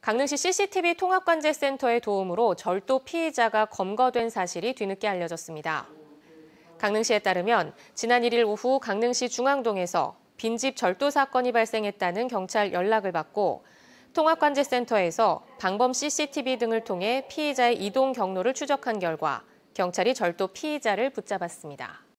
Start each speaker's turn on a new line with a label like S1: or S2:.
S1: 강릉시 CCTV 통합관제센터의 도움으로 절도 피의자가 검거된 사실이 뒤늦게 알려졌습니다. 강릉시에 따르면 지난 1일 오후 강릉시 중앙동에서 빈집 절도 사건이 발생했다는 경찰 연락을 받고 통합관제센터에서 방범 CCTV 등을 통해 피의자의 이동 경로를 추적한 결과 경찰이 절도 피의자를 붙잡았습니다.